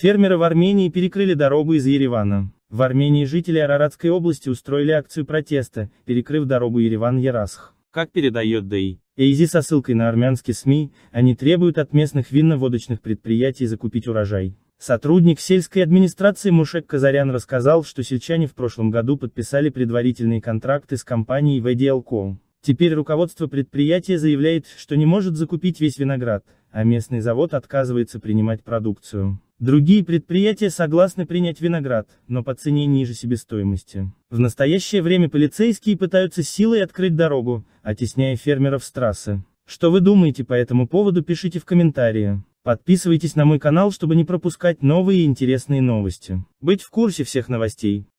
Фермеры в Армении перекрыли дорогу из Еревана. В Армении жители Араратской области устроили акцию протеста, перекрыв дорогу Ереван-Ярасх. Как передает ДАИ, Эйзи со ссылкой на армянские СМИ, они требуют от местных винно-водочных предприятий закупить урожай. Сотрудник сельской администрации Мушек Казарян рассказал, что сельчане в прошлом году подписали предварительные контракты с компанией VDLCO. Теперь руководство предприятия заявляет, что не может закупить весь виноград, а местный завод отказывается принимать продукцию. Другие предприятия согласны принять виноград, но по цене ниже себестоимости. В настоящее время полицейские пытаются силой открыть дорогу, оттесняя фермеров с трассы. Что вы думаете по этому поводу пишите в комментарии. Подписывайтесь на мой канал, чтобы не пропускать новые интересные новости. Быть в курсе всех новостей.